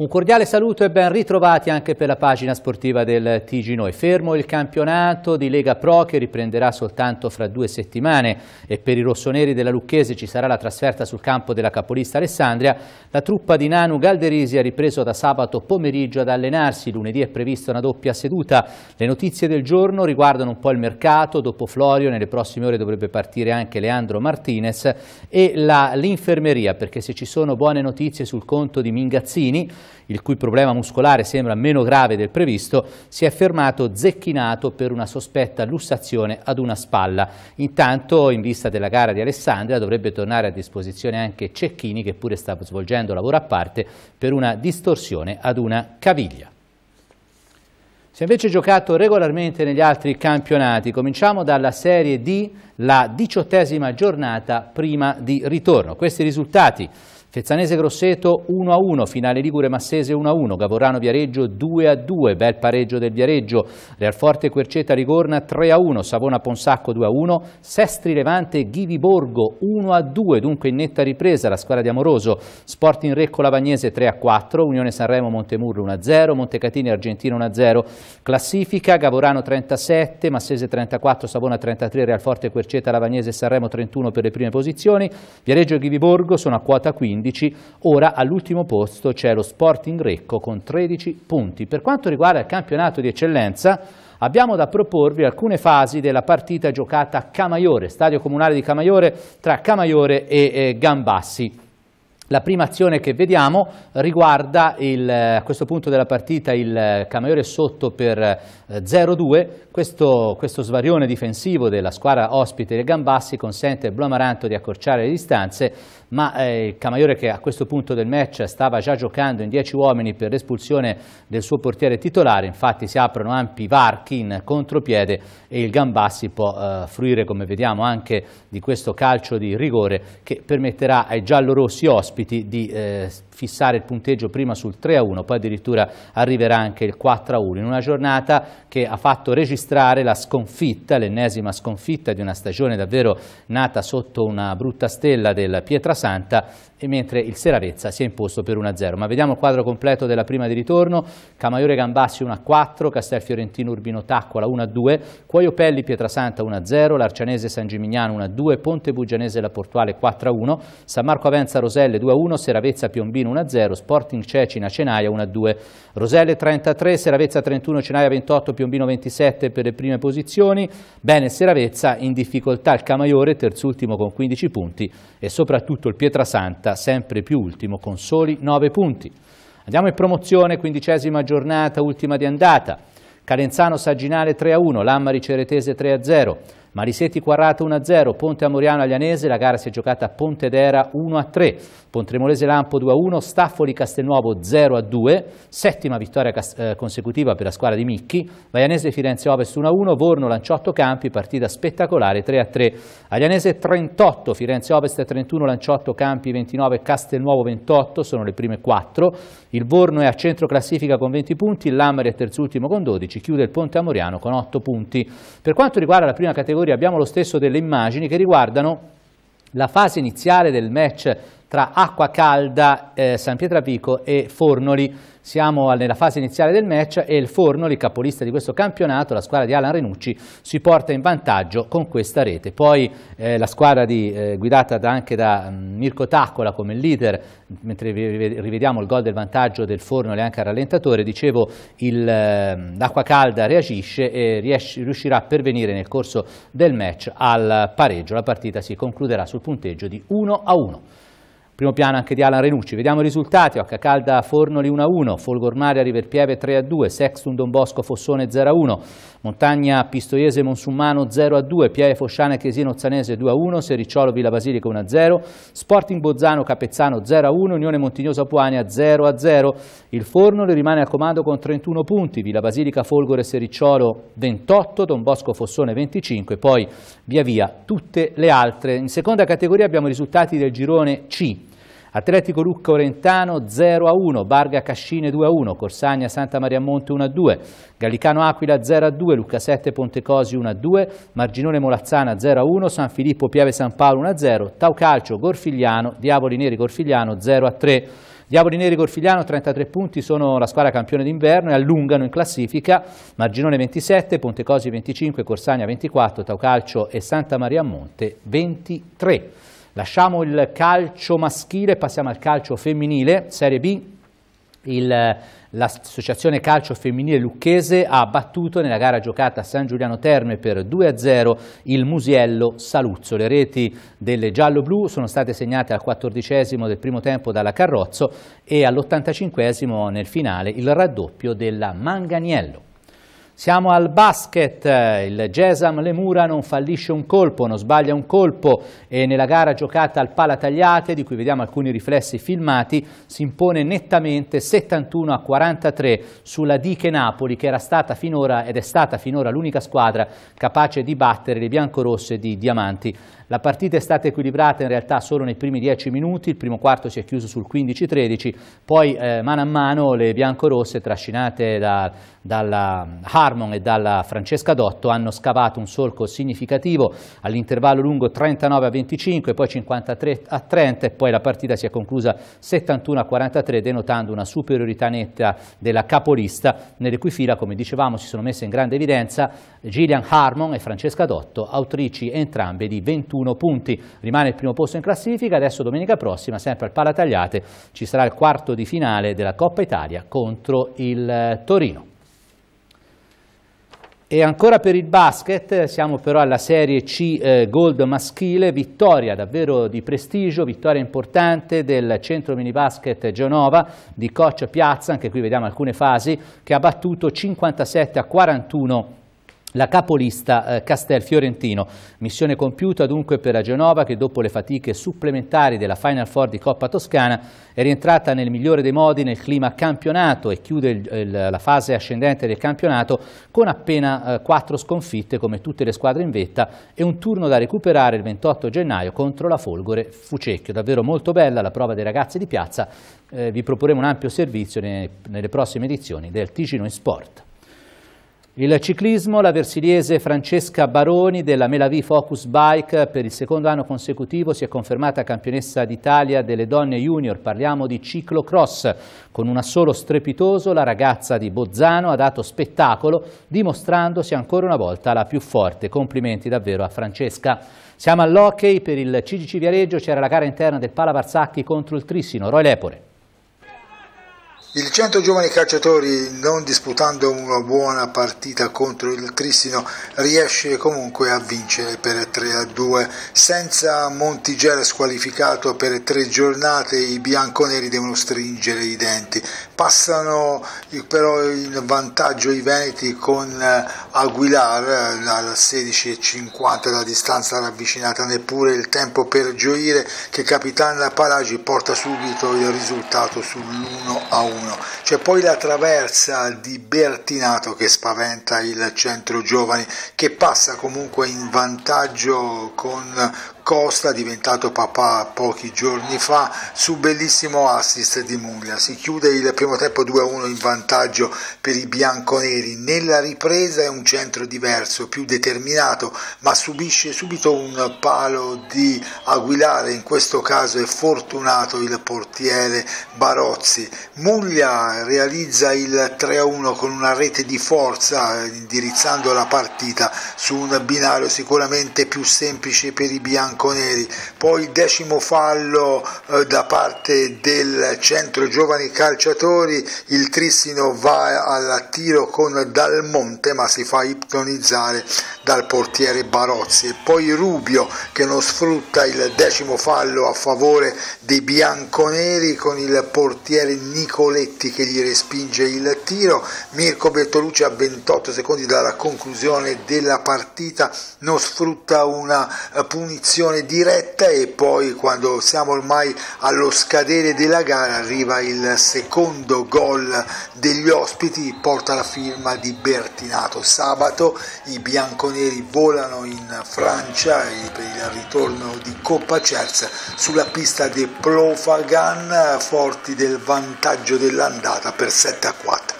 Un cordiale saluto e ben ritrovati anche per la pagina sportiva del TG Noi. Fermo il campionato di Lega Pro che riprenderà soltanto fra due settimane e per i rossoneri della Lucchese ci sarà la trasferta sul campo della capolista Alessandria. La truppa di Nanu Galderisi ha ripreso da sabato pomeriggio ad allenarsi. Lunedì è prevista una doppia seduta. Le notizie del giorno riguardano un po' il mercato. Dopo Florio nelle prossime ore dovrebbe partire anche Leandro Martinez e l'infermeria perché se ci sono buone notizie sul conto di Mingazzini il cui problema muscolare sembra meno grave del previsto, si è fermato zecchinato per una sospetta lussazione ad una spalla. Intanto, in vista della gara di Alessandria, dovrebbe tornare a disposizione anche Cecchini, che pure sta svolgendo lavoro a parte, per una distorsione ad una caviglia. Si è invece giocato regolarmente negli altri campionati. Cominciamo dalla Serie D, la diciottesima giornata prima di ritorno. Questi risultati Fezzanese Grosseto 1-1, finale Ligure Massese 1-1, Gavorano Viareggio 2-2, bel pareggio del Viareggio, Real Forte Querceta Rigorna 3-1, Savona Ponsacco 2-1, Sestri Levante Ghivi Borgo 1-2, dunque in netta ripresa la squadra di Amoroso, Sporting Recco Lavagnese 3-4, Unione Sanremo Montemurro 1-0, Montecatini Argentina 1-0, classifica Gavorano 37, Massese 34, Savona 33, Real Forte Querceta Lavagnese Sanremo 31 per le prime posizioni, Viareggio e Ghivi Borgo sono a quota 15, 15, ora all'ultimo posto c'è lo Sporting Recco con 13 punti. Per quanto riguarda il campionato di eccellenza, abbiamo da proporvi alcune fasi della partita giocata a Camaiore, stadio comunale di Camaiore, tra Camaiore e eh, Gambassi. La prima azione che vediamo riguarda il, a questo punto della partita il Camaiore sotto per 0-2, eh, questo, questo, svarione difensivo della squadra ospite del Gambassi consente a Blamaranto di accorciare le distanze, ma eh, il Camaiore che a questo punto del match stava già giocando in 10 uomini per l'espulsione del suo portiere titolare, infatti si aprono ampi varchi in contropiede e il Gambassi può eh, fruire come vediamo anche di questo calcio di rigore che permetterà ai giallorossi ospiti ospiti di eh, fissare il punteggio prima sul 3 a 1, poi addirittura arriverà anche il 4 a 1, in una giornata che ha fatto registrare la sconfitta, l'ennesima sconfitta di una stagione davvero nata sotto una brutta stella del Pietrasanta, mentre il Seravezza si è imposto per 1-0. Ma vediamo il quadro completo della prima di ritorno, Camaiore Gambassi 1-4, Castel Fiorentino Urbino Taccola 1-2, Cuoio Pelli Pietrasanta 1-0, l'Arcianese San Gimignano 1-2, Ponte Bugianese La Portuale 4-1, San Marco Avenza Roselle 2-1, Seravezza Piombino Torino 1-0, Sporting Cecina Cenaia 1-2, Roselle 33, Seravezza 31, Cenaia 28, Piombino 27 per le prime posizioni, bene Seravezza in difficoltà il Camaiore terzultimo con 15 punti e soprattutto il Pietrasanta sempre più ultimo con soli 9 punti. Andiamo in promozione, quindicesima giornata, ultima di andata. Calenzano Sagginale 3-1, Lammari Ceretese 3-0, Marisetti Quarrata 1-0, Ponte Amoriano Aglianese, la gara si è giocata a Pontedera 1-3, Pontremolese Lampo 2-1, Staffoli Castelnuovo 0-2, settima vittoria eh, consecutiva per la squadra di Micchi, Vaianese Firenze Ovest 1-1, Vorno Lanciotto Campi, partita spettacolare 3-3, Aglianese 38, Firenze Ovest 31, Lanciotto Campi 29, Castelnuovo 28, sono le prime 4, il Vorno è a centro classifica con 20 punti, il Lamare è terzultimo con 12, chiude il Ponte Amoriano con 8 punti. Per quanto riguarda la prima categoria, abbiamo lo stesso delle immagini che riguardano la fase iniziale del match tra Acqua Calda, eh, San Pietrapico e Fornoli. Siamo nella fase iniziale del match e il Fornoli, capolista di questo campionato, la squadra di Alan Renucci, si porta in vantaggio con questa rete. Poi eh, la squadra di, eh, guidata da, anche da mm, Mirko Taccola come leader, mentre rivediamo il gol del vantaggio del Fornoli anche al rallentatore, dicevo eh, l'acqua calda reagisce e riesce, riuscirà a pervenire nel corso del match al pareggio. La partita si concluderà sul punteggio di 1 a 1. Primo piano anche di Alan Renucci. Vediamo i risultati. Occa Calda Fornoli 1-1, Folgormaria Riverpieve 3-2, Sextun Don Bosco Fossone 0-1, Montagna Pistoiese Monsummano 0-2, Pieve Fosciane Chiesino Zanese 2-1, Sericciolo Villa Basilica 1-0, Sporting Bozzano Capezzano 0-1, Unione Montignosa Puania 0-0. Il Fornoli rimane al comando con 31 punti, Villa Basilica Folgore Sericciolo 28, Don Bosco Fossone 25, poi via via tutte le altre. In seconda categoria abbiamo i risultati del girone C. Atletico Lucca Orentano 0-1, a Barga Cascine 2-1, a Corsagna Santa Maria Monte 1-2, a Gallicano Aquila 0-2, a Lucca 7 Pontecosi 1-2, a Marginone Molazzana 0-1, a San Filippo Piave San Paolo 1-0, a Tau Calcio Gorfigliano, Diavoli Neri Gorfigliano 0-3. a Diavoli Neri Gorfigliano 33 punti, sono la squadra campione d'inverno e allungano in classifica Marginone 27, Pontecosi 25, Corsagna 24, Tau Calcio e Santa Maria Monte 23. Lasciamo il calcio maschile, passiamo al calcio femminile, Serie B. l'associazione calcio femminile lucchese ha battuto nella gara giocata a San Giuliano Terme per 2-0 il Musiello Saluzzo. Le reti delle giallo-blu sono state segnate al 14 del primo tempo dalla Carrozzo e all'85 nel finale il raddoppio della Manganiello. Siamo al basket, il Gesam Lemura non fallisce un colpo, non sbaglia un colpo e nella gara giocata al Pala Tagliate, di cui vediamo alcuni riflessi filmati, si impone nettamente 71 a 43 sulla Diche Napoli che era stata finora ed è stata finora l'unica squadra capace di battere le biancorosse di Diamanti la partita è stata equilibrata in realtà solo nei primi 10 minuti, il primo quarto si è chiuso sul 15-13, poi eh, mano a mano le biancorosse trascinate da, dalla Harmon e dalla Francesca Dotto hanno scavato un solco significativo all'intervallo lungo 39 25, poi 53 30 e poi la partita si è conclusa 71 43 denotando una superiorità netta della capolista nelle cui fila come dicevamo si sono messe in grande evidenza Gillian Harmon e Francesca Dotto autrici entrambe di 21 21 punti. Rimane il primo posto in classifica, adesso domenica prossima, sempre al Palatagliate, ci sarà il quarto di finale della Coppa Italia contro il eh, Torino. E ancora per il basket, siamo però alla Serie C eh, Gold maschile, vittoria davvero di prestigio, vittoria importante del centro mini basket Genova di Coach Piazza, anche qui vediamo alcune fasi, che ha battuto 57 a 41 la capolista eh, Castel Fiorentino, missione compiuta dunque per la Genova che dopo le fatiche supplementari della Final Four di Coppa Toscana è rientrata nel migliore dei modi nel clima campionato e chiude il, il, la fase ascendente del campionato con appena eh, sconfitte come tutte le squadre in vetta e un turno da recuperare il 28 gennaio contro la Folgore Fucecchio. Davvero molto bella la prova dei ragazzi di piazza, eh, vi proporremo un ampio servizio nei, nelle prossime edizioni del Ticino in Sport. Il ciclismo, la versiliese Francesca Baroni della Melavi Focus Bike per il secondo anno consecutivo si è confermata campionessa d'Italia delle donne junior, parliamo di ciclocross. Con un assolo strepitoso la ragazza di Bozzano ha dato spettacolo dimostrandosi ancora una volta la più forte. Complimenti davvero a Francesca. Siamo all'hockey, per il CGC Viareggio c'era la gara interna del Pala Varsacchi contro il Trissino, Roy Lepore. Il 100 giovani calciatori, non disputando una buona partita contro il Cristino, riesce comunque a vincere per 3-2. Senza Montigere squalificato per tre giornate, i bianconeri devono stringere i denti. Passano però in vantaggio i Veneti con eh, Aguilar eh, al 16,50, la distanza ravvicinata, neppure il tempo per gioire che Capitan Paragi porta subito il risultato sull'1-1. 1. C'è poi la traversa di Bertinato che spaventa il centro giovani, che passa comunque in vantaggio con Costa, diventato papà pochi giorni fa, su bellissimo assist di Muglia. Si chiude il primo tempo 2-1 in vantaggio per i bianconeri. Nella ripresa è un centro diverso, più determinato, ma subisce subito un palo di Aguilare, in questo caso è fortunato il portiere Barozzi. Muglia realizza il 3-1 con una rete di forza, indirizzando la partita su un binario sicuramente più semplice per i bianconeri bianconeri, poi il decimo fallo eh, da parte del centro giovani calciatori, il Trissino va al tiro con Dal Monte ma si fa ipnonizzare dal portiere Barozzi e poi Rubio che non sfrutta il decimo fallo a favore dei bianconeri con il portiere Nicoletti che gli respinge il tiro, Mirko Bertolucci a 28 secondi dalla conclusione della partita non sfrutta una eh, punizione eliminazione diretta e poi quando siamo ormai allo scadere della gara arriva il secondo gol degli ospiti, porta la firma di Bertinato. Sabato i bianconeri volano in Francia per il ritorno di Coppa Cerz sulla pista di Profagan, forti del vantaggio dell'andata per 7 a 4.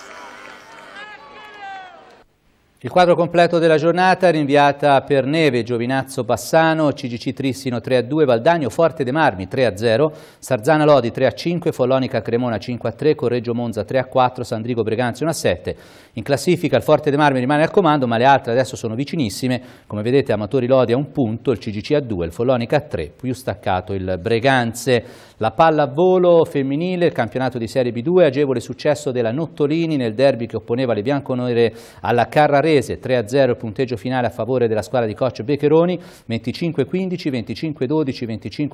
Il quadro completo della giornata rinviata per Neve, Giovinazzo Bassano, CGC Trissino 3 a 2, Valdagno Forte De Marmi 3 a 0, Sarzana Lodi 3 a 5, Follonica Cremona 5 a 3, Correggio Monza 3 a 4, Sandrigo Breganzi 1 a 7. In classifica il Forte De Marmi rimane al comando, ma le altre adesso sono vicinissime. Come vedete Amatori Lodi a un punto, il CGC a 2, il Follonica a 3, più staccato il Breganze. La palla a volo femminile, il campionato di Serie B2, agevole successo della Nottolini nel derby che opponeva le bianconere alla Carrarese Varese, 3-0 il punteggio finale a favore della squadra di Coccio Beccheroni, 25-15, 25-12,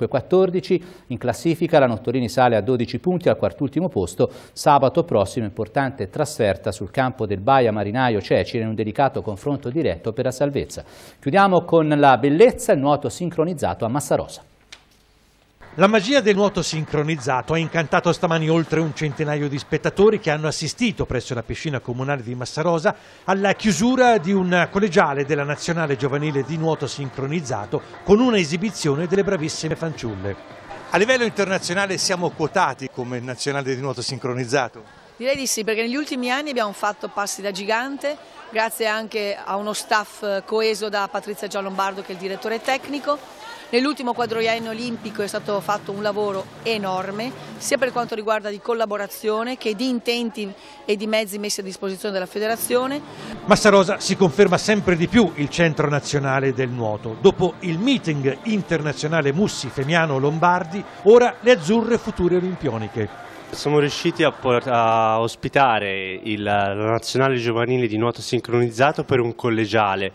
25-14, in classifica la Nottorini sale a 12 punti al quartultimo posto, sabato prossimo importante trasferta sul campo del Baia Marinaio Ceci in un delicato confronto diretto per la salvezza. Chiudiamo con la bellezza e il nuoto sincronizzato a Massarosa. La magia del nuoto sincronizzato ha incantato stamani oltre un centinaio di spettatori che hanno assistito presso la piscina comunale di Massarosa alla chiusura di un collegiale della nazionale giovanile di nuoto sincronizzato con una esibizione delle bravissime fanciulle. A livello internazionale siamo quotati come nazionale di nuoto sincronizzato? Direi di sì, perché negli ultimi anni abbiamo fatto passi da gigante, grazie anche a uno staff coeso da Patrizia Gianlombardo che è il direttore tecnico Nell'ultimo quadriennio olimpico è stato fatto un lavoro enorme, sia per quanto riguarda di collaborazione che di intenti e di mezzi messi a disposizione della federazione. Massarosa si conferma sempre di più il centro nazionale del nuoto. Dopo il meeting internazionale Mussi, Femiano, Lombardi, ora le azzurre future olimpioniche. Siamo riusciti a, a ospitare il, la nazionale giovanile di nuoto sincronizzato per un collegiale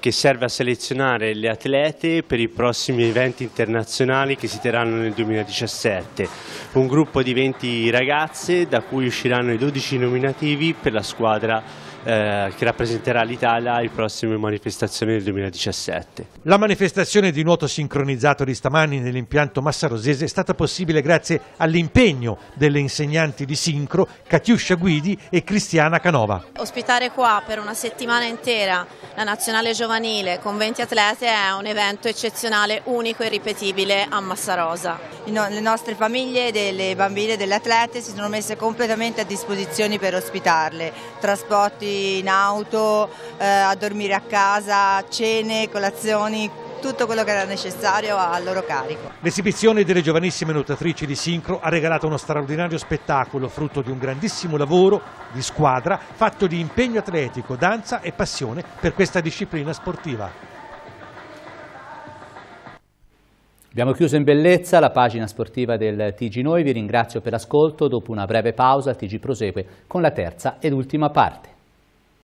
che serve a selezionare le atlete per i prossimi eventi internazionali che si terranno nel 2017. Un gruppo di 20 ragazze da cui usciranno i 12 nominativi per la squadra eh, che rappresenterà l'Italia alle prossime manifestazioni del 2017. La manifestazione di nuoto sincronizzato di stamani nell'impianto massarosese è stata possibile grazie all'impegno delle insegnanti di sincro Catiuscia Guidi e Cristiana Canova. Ospitare qua per una settimana intera la nazionale giovanile con 20 atlete è un evento eccezionale, unico e ripetibile a Massarosa le nostre famiglie delle bambine delle atlete si sono messe completamente a disposizione per ospitarle, trasporti in auto, eh, a dormire a casa, cene, colazioni, tutto quello che era necessario al loro carico. L'esibizione delle giovanissime nuotatrici di Sincro ha regalato uno straordinario spettacolo, frutto di un grandissimo lavoro di squadra fatto di impegno atletico, danza e passione per questa disciplina sportiva. Abbiamo chiuso in bellezza la pagina sportiva del TG Noi, vi ringrazio per l'ascolto, dopo una breve pausa il TG prosegue con la terza ed ultima parte.